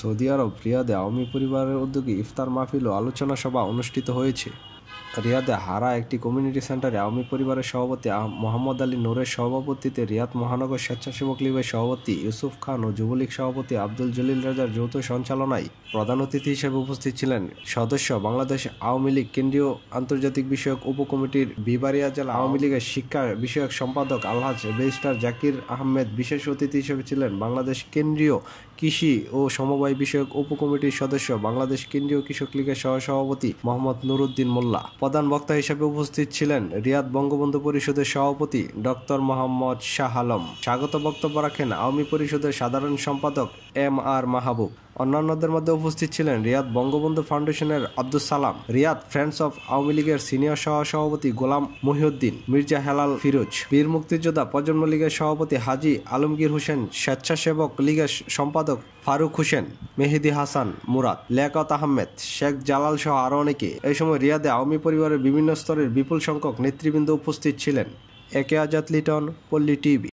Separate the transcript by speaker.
Speaker 1: Saudi আরব রিয়াদে আওয়ামী পরিবারের
Speaker 2: উদ্যোগে ইফতার মাহফিল ও আলোচনা সভা অনুষ্ঠিত হয়েছে রিয়াদে হারা একটি কমিউনিটি সেন্টারে আওয়ামী পরিবারের সভাপতি মোহাম্মদ আলী নূরের সভাপতিতে রিয়াদ মহানগর স্বেচ্ছাসেবক লীগের সভাপতি ইউসুফ খান ও যুবলীগ সভাপতি আব্দুল জলিল রাজার যৌথ সঞ্চালনায় প্রধান অতিথি হিসেবে উপস্থিত ছিলেন সদস্য বাংলাদেশ আওয়ামী লীগ কেন্দ্রীয় আন্তর্জাতিক বিষয়ক উপকমিটির বিবারিয়া জেলা আওয়ামী লীগের শিক্ষা বিষয়ক সম্পাদক আলহাজ রেজিস্টার জাকির আহমেদ বিশেষ অতিথি হিসেবে ছিলেন বাংলাদেশ কেন্দ্রীয় কৃষি ও সমবায় বিষয়ক উপকমিটির সদস্য বাংলাদেশ কেন্দ্রীয় কৃষক লীগের সহসভাপতি মোহাম্মদ নুরুদ্দিন মোল্লা প্রধান বক্তা হিসেবে উপস্থিত ছিলেন রিয়াদ বঙ্গবন্ধু পরিষদের সভাপতি ডক্টর মোহাম্মদ শাহ আলম স্বাগত বক্তব্য রাখেন আওয়ামী পরিষদের সাধারণ সম্পাদক এম আর মাহবুব অন্যান্যদের মধ্যে উপস্থিত ছিলেন রিয়াদ বঙ্গবন্ধু ফাউন্ডেশনের আব্দুল সালাম রিয়াদ ফ্রেন্ডস অফ আওয়ামী লীগের সিনিয়র সহ সভাপতি গোলাম মহিউদ্দিন মির্জা হেলাল ফিরোজ বীর মুক্তিযোদ্ধা প্রজন্ম লীগের সভাপতি হাজি আলমগীর হোসেন স্বেচ্ছাসেবক লীগের সম্পাদক ফারুক হোসেন মেহেদি হাসান মুরাদ লিয়াকত আহমেদ শেখ জালাল সহ আরও অনেকে এই সময় রিয়াদে আওয়ামী পরিবারের বিভিন্ন স্তরের বিপুল সংখ্যক নেতৃবৃন্দ উপস্থিত ছিলেন একে আজাদ লিটন পল্লী টিভি